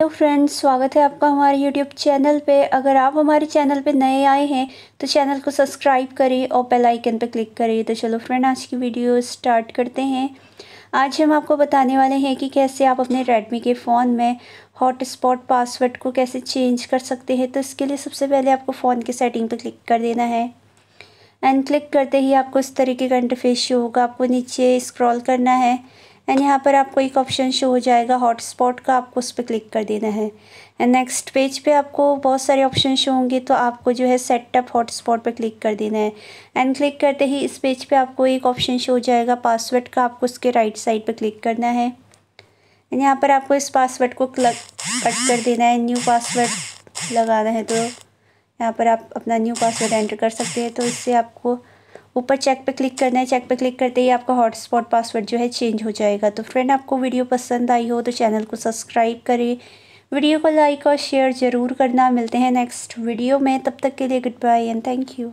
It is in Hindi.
हेलो फ्रेंड्स स्वागत है आपका हमारे यूट्यूब चैनल पे अगर आप हमारे चैनल पे नए आए हैं तो चैनल को सब्सक्राइब करें और बेल आइकन पर क्लिक करें तो चलो फ्रेंड आज की वीडियो स्टार्ट करते हैं आज हम आपको बताने वाले हैं कि कैसे आप अपने रेडमी के फ़ोन में हॉटस्पॉट पासवर्ड को कैसे चेंज कर सकते हैं तो इसके लिए सबसे पहले आपको फ़ोन के सेटिंग पर क्लिक कर देना है एंड क्लिक करते ही आपको इस तरीके का इंटरफेस शो होगा आपको नीचे स्क्रॉल करना है एंड यहाँ पर आपको एक ऑप्शन शो हो जाएगा हॉटस्पॉट का आपको उस पर क्लिक कर देना है एंड नेक्स्ट पेज पे आपको बहुत सारे ऑप्शन शो होंगे तो आपको जो है सेटअप हॉटस्पॉट पर क्लिक कर देना है एंड क्लिक करते ही इस पेज पे आपको एक ऑप्शन शो हो जाएगा पासवर्ड का आपको उसके राइट साइड पर क्लिक करना है एंड यहाँ पर आपको इस पासवर्ड को क्लक कट कर देना है न्यू पासवर्ड लगाना है तो यहाँ पर आप अपना न्यू पासवर्ड एंटर कर सकते हैं तो इससे आपको ऊपर चेक पे क्लिक करना है चेक पे क्लिक करते ही आपका हॉटस्पॉट पासवर्ड जो है चेंज हो जाएगा तो फ्रेंड आपको वीडियो पसंद आई हो तो चैनल को सब्सक्राइब करें वीडियो को लाइक और शेयर ज़रूर करना मिलते हैं नेक्स्ट वीडियो में तब तक के लिए good bye and thank you